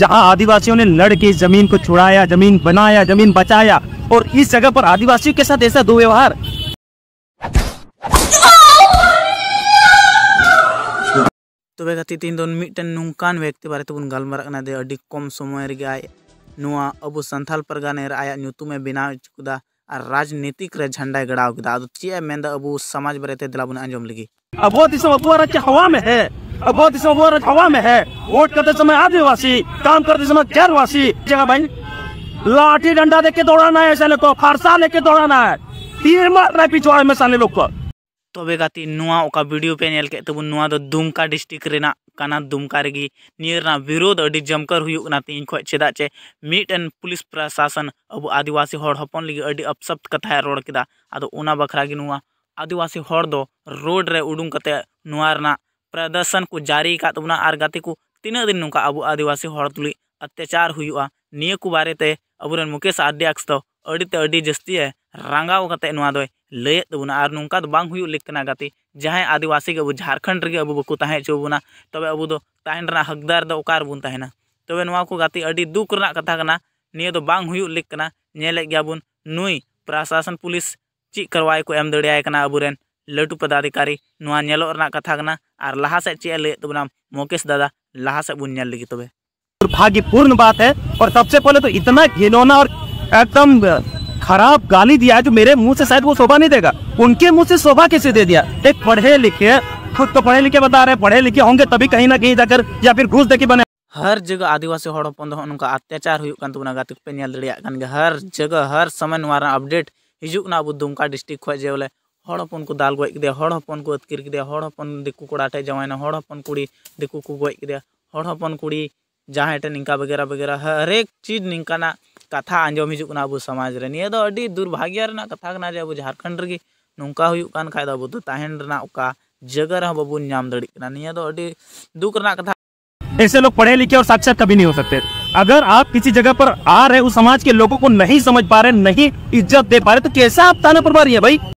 जहां आदिवासियों ने लड़ के जमीन को छुड़ाया जमीन बनाया जमीन बचाया और इस जगह पर आदिवासियों के साथ ऐसा दुर्व्यवहार तब तो खातिर तीन दोन मिट्टन नुकान व्यक्ति बारे तबन तो गलमारा दे अड़ी कम समय रे आय नुआ अब संथाल परगने आया नुतुमे बनाव चुकदा और राजनीतिक रे झंडा गड़ाव केदा अब तो चेया मेंदा अब समाज बारे ते दिलाबन अंजम लगी अब वो दिसम अब हवा में है बहुत इसमें वो हवा में है वोट करते समय आदिवासी काम करते समय गैरवासी जगह भाई लाठी डंडा देके दौड़ाना है ऐसा लोग को फरसा लेके दौड़ाना है तीर मारना है पिछवाड़े में साले लोग को तबे तो गाती नुआ ओका वीडियो पे नेल के तबु तो नुआ दो तो दुमका डिस्ट्रिक्ट रेना काना दुमका रेगी नियरना विरोध अडी जमकर हुई उना तीन खो चेदा चे मीट एंड पुलिस प्रशासन अब आदिवासी होड़ हपन लगी अडी अपसप्त कथा है रोड केदा आदो उना बखरा गी नुआ आदिवासी होड़ दो रोड रे उडुम कते नुआ रेना प्रदर्शन को जारी का तबना तो और गाते को तीन दिन नौका अब आदिवासी हर अत्याचार हुआ निये को बारे अब मुकेश आद्याक्स तो अड़ी जस्ती है रंगाव कते लय तबना तो और नौका तो बांग लेकना गाते जहाँ आदिवासी अब झारखंड रे अब बको तहे चोबना तब अब तहन हकदार दो अकार बन तहना तब नवा को गति अड़ी दुख रहा कथा करना निये तो बांग हुई लेकना नेले गया बन नुई प्रशासन पुलिस चीज करवाई को एम दड़ाई अब लाटू पदाधिकारी ᱱᱚᱣᱟ और लहा ᱠᱟᱛᱷᱟ चे ᱟᱨ मुकेश दादा लहा से लगे लगी तुम्हें दुर्भाग्यपूर्ण बात है और सबसे पहले तो इतना घिनौना और एकदम खराब गाली दिया है जो मेरे मुंह से शायद वो शोभा नहीं देगा उनके मुंह से शोभा कैसे दे दिया एक पढ़े लिखे खुद तो पढ़े लिखे बता रहे पढ़े लिखे होंगे तभी कहीं ना कहीं जाकर या फिर घुस देके बने हर जगह आदिवासी उनका अत्याचार हुई तो पे हर जगह हर समय अपडेट हजुना अब दुमका डिस्ट्रिक्ट जे बोले हपन को दाल गज के हपन को अतकर के हपन दिकू कड़ा टे जवान हपन कुड़ी दिकू को गज के हपन कुड़ी जहाँ टे निका बगैरा बगैरा हर एक चीज निकाना कथा आज हजन अब समाज में नियद तो दुर्भाग्य कथा करना अब झारखंड रे नौका खाद अब जगह बाबू दुख रहा कथा ऐसे लोग पढ़े लिखे और साक्षात कभी नहीं हो सकते अगर आप किसी जगह पर आ रहे उस समाज के लोगों को नहीं समझ पा रहे नहीं इज्जत दे पा रहे तो कैसा आप ताना पर भाई